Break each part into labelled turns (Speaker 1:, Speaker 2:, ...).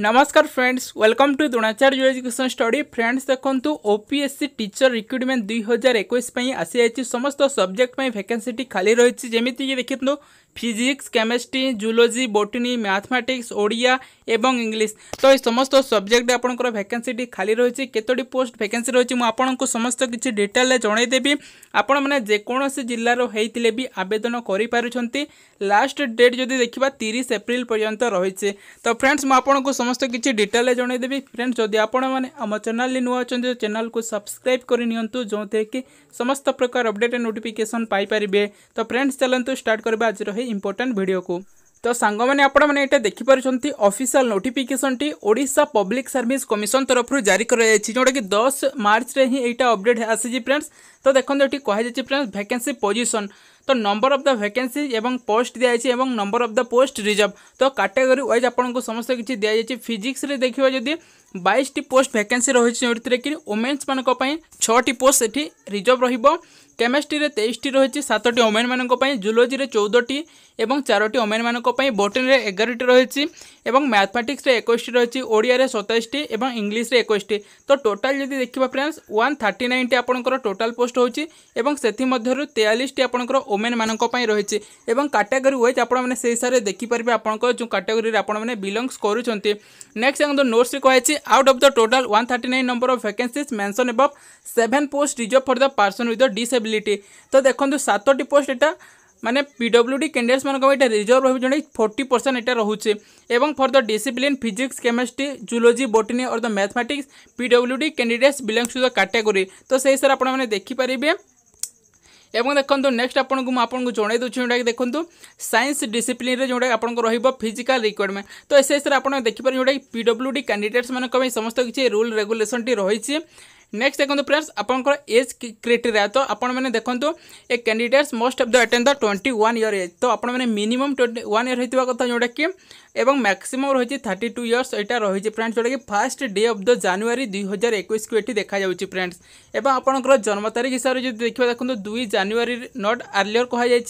Speaker 1: नमस्कार friends welcome to Dronacharya education study friends देखो OPSC teacher recruitment दुई हजार एक आसी जाती समस्त सब्जेक्ट में भैकेसीटी खाली रही जमीक देखते physics chemistry zoology botany mathematics Odia এবং ইংলিশ তো এই সমস্ত সবজেক্ট আপনার ভ্যাকেন্সিটি খালি রয়েছে কতটি পোস্ট ভ্যাকেন্সি রয়েছে মু আপনার সমস্ত কিছু ডিটেলরে জনাইদেবি আপন মানে যেকোনসি জেলার হয়েলে বি আবেদন করে পুঁচ লাস্ট ডেট যদি দেখা তিরিশ এপ্রিল পর্যন্ত রয়েছে তো ফ্রেন্ডস মু আপনার সমস্ত কিছু ডিটেলরে জনাইদেবি ফ্রেন্ডস যদি আপন মানে আমার চ্যানেলে নূ অনেক চ্যানেলকে সবসক্রাইব করে নিয়ন্তু যে সমস্ত প্রকার অপডেট এন্ড নোটিফিকেসন পাইপারে তো ফ্রেন্ডস চলতু স্টার্ট করা আজ ଏହି ଇମ୍ପୋର୍ଟାଣ୍ଟ ଭିଡ଼ିଓକୁ ତ ସାଙ୍ଗମାନେ ଆପଣମାନେ ଏଇଟା ଦେଖିପାରୁଛନ୍ତି ଅଫିସିଆଲ୍ ନୋଟିଫିକେସନଟି ଓଡ଼ିଶା ପବ୍ଲିକ୍ ସର୍ଭିସ୍ କମିଶନ ତରଫରୁ ଜାରି କରାଯାଇଛି ଯେଉଁଟାକି ଦଶ ମାର୍ଚ୍ଚରେ ହିଁ ଏଇଟା ଅପଡ଼େଟ୍ ଆସିଛି ଫ୍ରେଣ୍ଡସ୍ ତ ଦେଖନ୍ତୁ ଏଠି କୁହାଯାଇଛି ଫ୍ରେଣ୍ଡସ୍ ଭ୍ୟାକେନ୍ସି ପୋଜିସନ୍ ତ ନମ୍ବର ଅଫ୍ ଦ ଭ୍ୟାକେନ୍ସି ଏବଂ ପୋଷ୍ଟ ଦିଆଯାଇଛି ଏବଂ number of the post reserve ତ କାଟାଗୋରୀ ୱାଇଜ୍ ଆପଣଙ୍କୁ ସମସ୍ତ କିଛି ଦିଆଯାଇଛି ଫିଜିକ୍ସରେ ଦେଖିବା ଯଦି ବାଇଶଟି ପୋଷ୍ଟ ଭ୍ୟାକେନ୍ସି ରହିଛି ଯେଉଁଥିରେ କି ଓମେନ୍ସମାନଙ୍କ ପାଇଁ ଛଅଟି ପୋଷ୍ଟ ସେଠି ରିଜର୍ଭ ରହିବ কেমিস্ট্রিরে তেইশটি রয়েছে সাতটি ওমেনমানঙ্ক পাই জুলোজিরে চৌদটি এবং চারোটি ওমেনমানঙ্ক পাই বোটেনিরে এগারোটি রয়েছে এবং ম্যাথমেটিক্সরে একুশটি রয়েছে ওড়িয়ারে সতাইশটি এবং ইংলিশরে একুশটি তো টোটাল যদি দেখা ফ্রেন্ডস ওয়ান থার্টি নাইনটি আপনার টোটাল পোস্ট হচ্ছে এবং সেমধ্যু তেয়াল্লিশটি আপনার ওমেনমানঙ্ক পাই রয়েছে এবং ক্যাটাগোরি ওয়াইজ আপনার সেই হিসাবে দেখিপারে আপনার যে ক্যাটাগোরি আপনার বিলংস করছেন নেক্সট দেখুন নোটসে কুহাইছে out of the total one thirty nine number of vacancies mention এব seven post reserve for the person with disability eligibility তো দেখুন সাতটি পোস্ট এটা মানে পিডব্লুডি ক্যান্ডিডেটস মানুষ এটা রিজর্ভ রয়েছে যেটা ফোর্টি পরসেন্ট এটা রয়েছে এবং for the discipline physics chemistry zoology botany or the mathematics PWD candidates belongs to the category তো সেই হিসাবে আপনার দেখিপারে এবং দেখুন নেক্সট আপনার আপনার জনাই দেছি যেটা দেখুন সাইন্স ডিসিপ্লিনে যেটা আপনার রহব ফিজিকাল রিকোয়ারমেন্ট তো সেই হিসাবে আপনার দেখিপারে যেটা পিডব্লুডি ক্যান্ডিডেটস মানুষ সমস্ত কিছু রুল রেগুলেসনটি রয়েছে নেক্সট দেখুন ফ্রেন্ডস আপনার এজ ক্রাইটেরিয়া তো আপনার দেখুন a candidates must of the attend the twenty one year age তো আপনার মিনিমম টোয়েন্টি ওয়ান ইয়র হয়ে কথা যেটা কি এবং ম্যাক্সিমম রয়েছে থার্টি টু ইয়র্স এটা রয়েছে ফ্রেন্ডস যেটা কি first day of the January দুই হাজার একুশকে এটি দেখা যাচ্ছে ফ্রেন্ডস এবং আপনার জন্ম তারিখ হিসাবে যদি দেখবা দেখুন দুই জানুয়ারি নট আর্লিয়র কুহযাই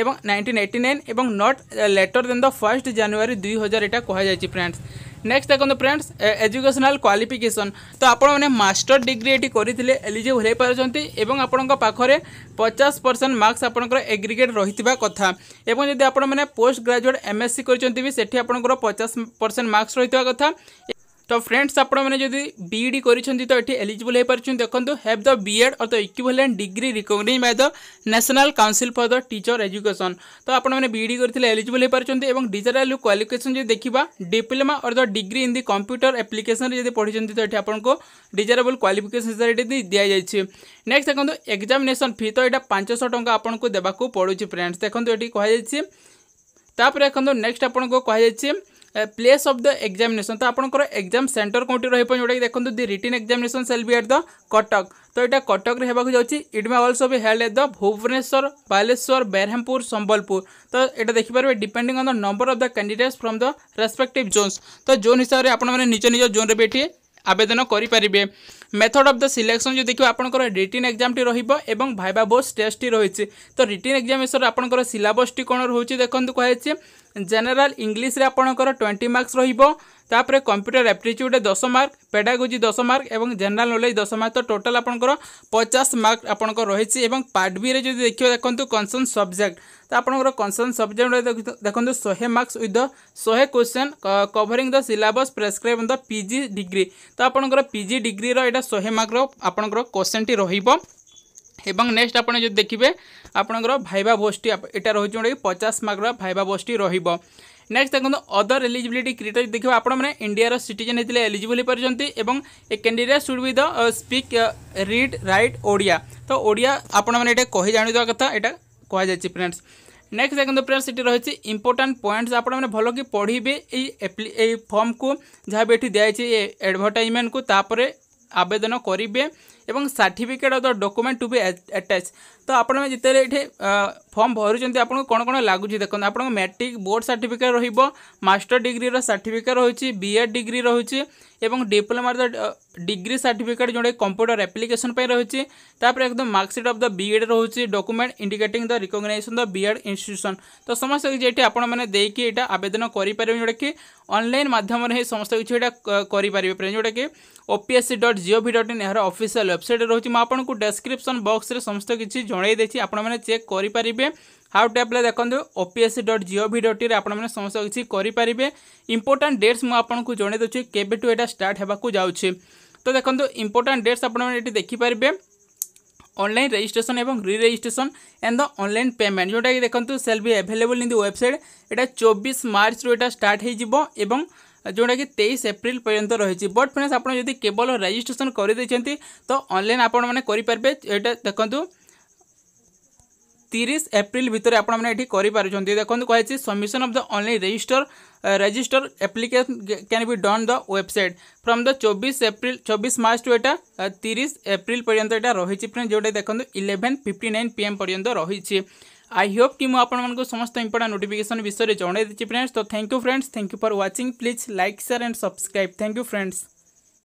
Speaker 1: এবং নাইনটিন এইটি নাইন এবং not later then the first January দুই হাজার এটা কুহযাই ফ্রেন্ডস नेक्स्ट देखो फ्रेंड्स एजुकेशनल क्वालिफिकेसन तो आपने मास्टर डिग्री ये करते एलिजिबल हो पार्टी और आपंक पाखे पचास परसेंट मार्क्स आपंकर एग्रिगेट रही कथा एवं जब आपण पोस्ट ग्राजुएट एमएससी करते भी से आपंकर पचास परसेंट मार्क्स रही कथा तो फ्रेंड्स आपने जदि बी करिसेंती तो एठी एलिजिबल हो पारछन देखंतु हैव द बीएड और the equivalent degree recognized by the national council for the teacher education तो आपण माने बीईडी एलिजिबल हो पारछन एवं डिजिटल क्वालिफिकेशन जदि देखिबा डिप्लोमा और the degree in the computer application जदि पढ़ी तो ये आपको डिजायरेबल क्वालिफिकेशन हिसाब से दि जाइए नेक्स्ट देखो एक्जामेसन फी तो यहाँ पांचश टाँग आपको देवाक पड़ू फ्रेंड्स देखो ये कह देखो नेक्स्ट आपको कहुच्छे ପ୍ଲେସ୍ ଅଫ୍ ଦ ଏକ୍ଜାମିନେସନ୍ ତ ଆପଣଙ୍କର ଏକ୍ଜାମ୍ ସେଣ୍ଟର କେଉଁଠି ରହିବ ଯେଉଁଟାକି ଦେଖନ୍ତୁ the written examination cell be at the Cuttack ତ ଏଇଟା କଟକରେ ହେବାକୁ ଯାଉଛି it may also be held at the Bhubaneswar Baleswar Berhampur Sambalpur ତ ଏଇଟା ଦେଖିପାରିବେ depending on the number of the candidates from the respective zones ତ ଜୋନ୍ ହିସାବରେ ଆପଣମାନେ ନିଜ ନିଜ ଜୋନ୍ରେ ବି ଏଠି ଆବେଦନ କରିପାରିବେ মেথড অফ দ সিলেকশন যদি দেখবে আপনার রিটিন এক্সামটি রহব এবং ভাইবা বোর্ড টেস্টটি রয়েছে তো রিটিন এক্সামেসন আপনার সিলাবসটি কোণ রয়েছে দেখুন কুহাইছে জেনেল ইংলিশে আপনার টোয়েন্টি মার্কস রহব তাপরে কম্পুটর আপ্টিচ্ୟୁଡ୍ দশ মার্ক পেডাগোজি দশ মার্ক এবং জেনারেল নলেজ দশ মার্ক তো টোটাল আপনার পচাশ মার্ক আপনার রয়েছে এবং পার্ট বি যদি দেখবে দেখুন কনসর্ন সবজেক্ট তো আপনার কনসর্ন সবজেক্ট দেখুন শহে মার্কস উইথ শহে question covering the syllabus prescribe the PG degree তো আপনার পিজি ডিগ্রির এটা শহে মার্কর আপনার কোশ্চেনটি রহব এবং নেক্সট আপনার যদি দেখবে আপনার ভাইবা ভোস্টি এটা রয়েছে যেটা কি পচাশ মার্কর ভাইবা ভোস্টি রহব নেক্সট দেখুন অদর এলিজিবিলিটি ক্রিটেরিয়া দেখবে আপনার ইন্ডিয়ার সিটিজেন হয়েছে এলিজিবল হয়েপার এবং a candidate should be the speak read write Odia তো ওড়িয়া আপনার এটা কে জাঁদা কথা এটা কুহযাই ফ্রেন্ডস নেক্সট দেখুন ফ্রেন্ডস এটি রয়েছে ইম্পর্টাট পয়েন্টস আপনার ভালকি পড়বে এই এই ফর্ম কু যা বি এটি দিয়েছে এডভর্টাইজমেন্ট কু তাপরে আবেদন করবে এবং certificate other document to be attach ତ ଆପଣମାନେ ଯେତେବେଳେ ଏଠି ଫର୍ମ ଭରୁଛନ୍ତି ଆପଣଙ୍କୁ କ'ଣ କ'ଣ ଲାଗୁଛି ଦେଖନ୍ତୁ ଆପଣଙ୍କ ମ୍ୟାଟ୍ରିକ୍ ବୋର୍ଡ଼ ସାର୍ଟିଫିକେଟ୍ ରହିବ ମାଷ୍ଟର ଡିଗ୍ରୀର ସାର୍ଟିଫିକେଟ୍ ରହୁଛି ବି ଏଡ୍ ଡିଗ୍ରୀ ରହୁଛି ଏବଂ ଡିପ୍ଲୋମାର ଡିଗ୍ରୀ ସାର୍ଟିଫିକେଟ୍ ଯେଉଁଟାକି କମ୍ପ୍ୟୁଟର ଆପ୍ଲିକେସନ୍ ପାଇଁ ରହିଛି ତାପରେ ଏକଦମ marksheet of the B Ed ରହୁଛି document indicating the recognition the B Ed institution ତ ସମସ୍ତ କିଛି ଏଠି ଆପଣମାନେ ଦେଇକି ଏଇଟା ଆବେଦନ କରିପାରିବେ ଯେଉଁଟାକି ଅନଲାଇନ୍ ମାଧ୍ୟମରେ ହିଁ ସମସ୍ତ କିଛି ଏଇଟା କରିପାରିବେ ଯେଉଁଟାକି OPSC dot gov dot in ଏହାର ଅଫିସିଆଲ୍ ওয়েবসাইট রয়েছে মু আপনার ডেসক্রিপশন বক্সরে সমস্ত কিছু জনাই দিয়েছি আপনার চেক করে পারে হাউ ট্যাবলে দেখুন ওপিএসসি ডট জিওভি ডট ইরে আপনার সমস্ত কিছু করে পারে ইম্পর্টাট ডেটস মু আপনার জনাই দেছি কেবেঠু এটা স্টার্ট হওয়া যাচ্ছে তো দেখুন ইম্পর্টাট ডেটস আপনার এটি দেখিপারে অনলাইন রেজিষ্ট্রেসন এবং re registration and the online payment যেটা কি দেখুন shall be available in the website এটা চব্বিশ মার্চর এটা স্টার্ট হয়ে যাব এবং ଯେଉଁଟାକି তেইশ এপ্রিল পর্যন্ত রয়েছে বট ফ্রেন্ডস আপনার যদি কেবল রেজিষ্ট্রেসন করেদেছেন তো অনলাইন আপনার মানে করে এটা দেখুন তিরিশ এপ্রিল ভিতরে আপনার এটি করে পুজো দেখুন কুহাইছে submission of the online register register application can be done the website from the চব্বিশ এপ্রিল চব্বিশ মার্চ টু এটা তিরিশ এপ্রিল পর্যন্ত এটা রয়েছে ফ্রেন্ড যেটা দেখুন ইলেভেন ফিফটি নাইন পিএম পর্যন্ত রয়েছে आई होप कि मुझे समस्त इंपोर्टां नोटिफिकेसन विषय जनाई फ्रेंड्स तो thank you friends thank you for watching please like share and subscribe thank you friends